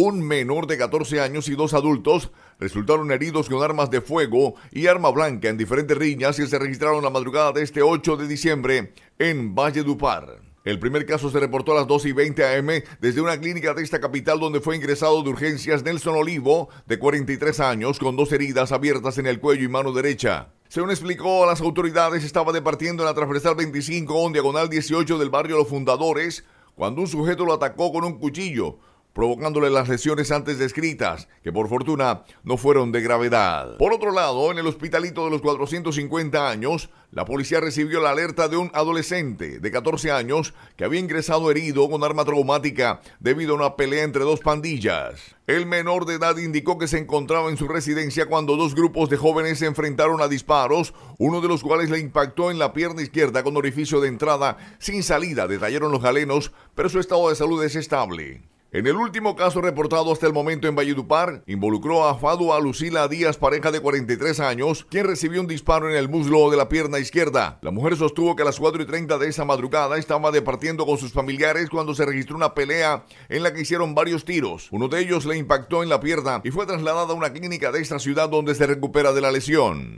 un menor de 14 años y dos adultos resultaron heridos con armas de fuego y arma blanca en diferentes riñas que se registraron la madrugada de este 8 de diciembre en Valle Dupar. El primer caso se reportó a las 2 y 20 am desde una clínica de esta capital donde fue ingresado de urgencias Nelson Olivo, de 43 años, con dos heridas abiertas en el cuello y mano derecha. Según explicó a las autoridades, estaba departiendo en la transversal 25 diagonal 18 del barrio Los Fundadores cuando un sujeto lo atacó con un cuchillo, provocándole las lesiones antes descritas, que por fortuna no fueron de gravedad. Por otro lado, en el hospitalito de los 450 años, la policía recibió la alerta de un adolescente de 14 años que había ingresado herido con arma traumática debido a una pelea entre dos pandillas. El menor de edad indicó que se encontraba en su residencia cuando dos grupos de jóvenes se enfrentaron a disparos, uno de los cuales le impactó en la pierna izquierda con orificio de entrada sin salida, detallaron los galenos, pero su estado de salud es estable. En el último caso reportado hasta el momento en Valledupar, involucró a a Lucila Díaz, pareja de 43 años, quien recibió un disparo en el muslo de la pierna izquierda. La mujer sostuvo que a las 4 y 30 de esa madrugada estaba departiendo con sus familiares cuando se registró una pelea en la que hicieron varios tiros. Uno de ellos le impactó en la pierna y fue trasladada a una clínica de esta ciudad donde se recupera de la lesión.